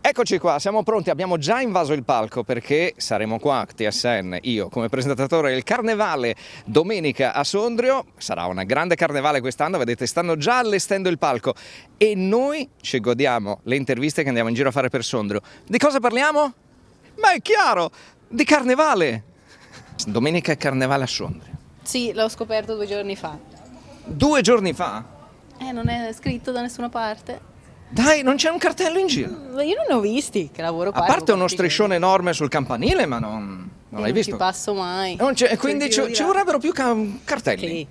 Eccoci qua, siamo pronti, abbiamo già invaso il palco perché saremo qua, TSN, io come presentatore del Carnevale domenica a Sondrio, sarà una grande carnevale quest'anno, vedete stanno già allestendo il palco e noi ci godiamo le interviste che andiamo in giro a fare per Sondrio. Di cosa parliamo? Ma è chiaro, di Carnevale! Domenica è Carnevale a Sondrio. Sì, l'ho scoperto due giorni fa. Due giorni fa? Eh, non è scritto da nessuna parte. Dai, non c'è un cartello in giro. Io non ne ho visti, che lavoro qua. A parte uno striscione enorme sul campanile, ma non, non l'hai visto. Non ci passo mai. quindi ci, ci, vorrebbero più ca- cartelli. Sì.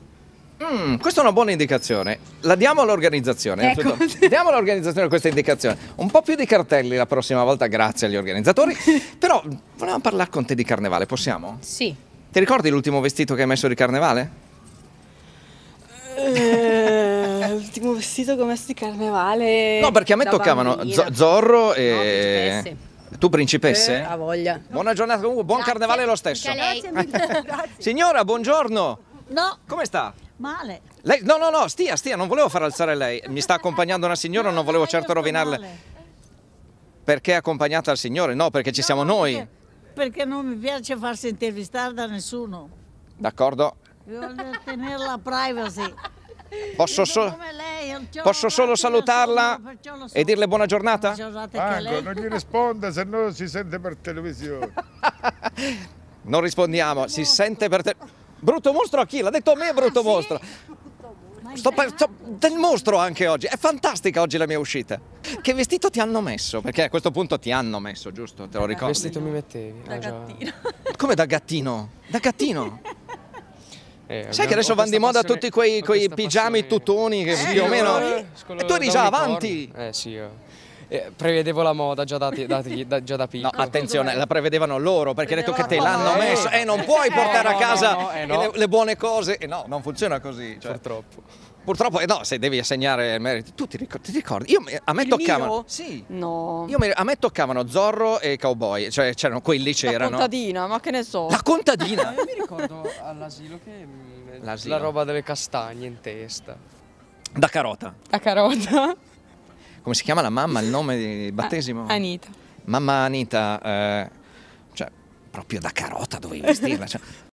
Mm, questa è una buona indicazione. La diamo all'organizzazione. Ecco. Diamo all'organizzazione questa indicazione. Un po' più di cartelli la prossima volta, grazie agli organizzatori. Però volevamo parlare con te di carnevale, possiamo? Sì. Ti ricordi l'ultimo vestito che hai messo di carnevale? vestito come sti carnevale. No, perché a me toccavano bambina. Zorro e. No, tu principesse? Eh, voglia. Buona giornata comunque, buon Grazie. carnevale lo stesso. Grazie mille. Signora, buongiorno. No. Come sta? Male. Lei, no, no, no, stia, stia, non volevo far alzare lei. Mi sta accompagnando una signora, no, non volevo certo rovinarle. Male. Perché è accompagnata al signore? No, perché ci no, siamo noi. Perché, perché non mi piace farsi intervistare da nessuno. D'accordo. Voglio tenere la privacy. Posso solo... Posso solo salutarla e dirle buona giornata? Franco, non gli risponda, se no si sente per televisione. non rispondiamo, si sente per televisione. Brutto mostro a chi? L'ha detto a me brutto ah, mostro. Sto per, sto, del mostro anche oggi, è fantastica oggi la mia uscita. Che vestito ti hanno messo? Perché a questo punto ti hanno messo, giusto? Te lo eh, ricordo. Che vestito mi mettevi? Da ah, gattino. Come da gattino? Da gattino? Eh, Sai che adesso vanno di moda tutti quei, quei pigiami passione... tutoni che più o meno... E tu eri già avanti! Eh sì, eh, prevedevo la moda già da, da, da, già da piccolo. No, attenzione, la prevedevano loro perché hai detto che te l'hanno messo e eh, non puoi eh, portare a casa no, no, eh, no, le, le, buone cose. E eh, no, non funziona così. Cioè. Purtroppo. Purtroppo, eh, no, se devi assegnare il merito, tu ti ricordi? Ti ricordi? Io, a me il toccavano. Mio? Sì. No. Io, a me toccavano Zorro e Cowboy, cioè c'erano quelli c'erano. La contadina, ma che ne so. La contadina. Eh, io mi ricordo all'asilo che L'asilo. la roba delle castagne in testa. Da carota. Da carota. Come si chiama la mamma, il nome di battesimo? Anita. Mamma Anita, eh, cioè proprio da carota dovevi vestirla, cioè